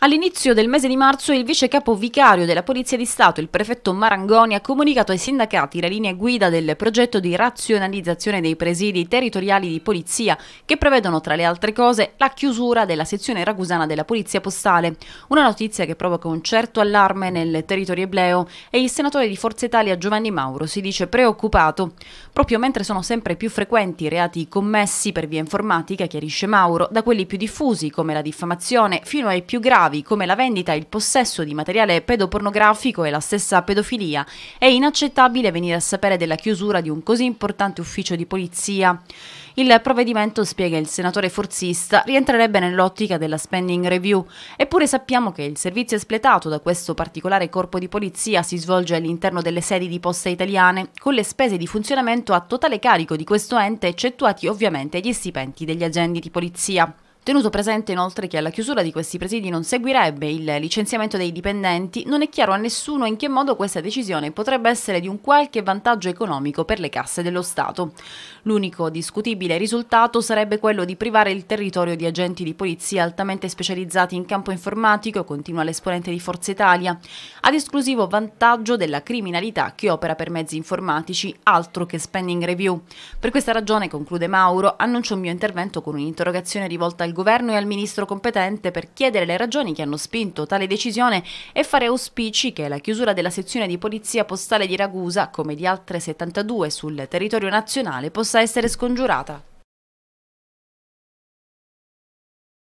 All'inizio del mese di marzo il vice capo vicario della Polizia di Stato, il prefetto Marangoni, ha comunicato ai sindacati la linea guida del progetto di razionalizzazione dei presidi territoriali di polizia che prevedono tra le altre cose la chiusura della sezione ragusana della Polizia Postale, una notizia che provoca un certo allarme nel territorio ebleo e il senatore di Forza Italia Giovanni Mauro si dice preoccupato, proprio mentre sono sempre più frequenti i reati commessi per via informatica, chiarisce Mauro, da quelli più diffusi come la diffamazione fino ai più gravi gravi come la vendita, e il possesso di materiale pedopornografico e la stessa pedofilia. È inaccettabile venire a sapere della chiusura di un così importante ufficio di polizia. Il provvedimento, spiega il senatore forzista, rientrerebbe nell'ottica della spending review, eppure sappiamo che il servizio espletato da questo particolare corpo di polizia si svolge all'interno delle sedi di posta italiane, con le spese di funzionamento a totale carico di questo ente eccettuati ovviamente gli stipendi degli agenti di polizia. Tenuto presente inoltre che alla chiusura di questi presidi non seguirebbe il licenziamento dei dipendenti, non è chiaro a nessuno in che modo questa decisione potrebbe essere di un qualche vantaggio economico per le casse dello Stato. L'unico discutibile risultato sarebbe quello di privare il territorio di agenti di polizia altamente specializzati in campo informatico, continua l'esponente di Forza Italia, ad esclusivo vantaggio della criminalità che opera per mezzi informatici, altro che spending review. Per questa ragione, conclude Mauro, annuncio il mio intervento con un'interrogazione rivolta al governo e al ministro competente per chiedere le ragioni che hanno spinto tale decisione e fare auspici che la chiusura della sezione di polizia postale di Ragusa, come di altre 72 sul territorio nazionale, possa essere scongiurata.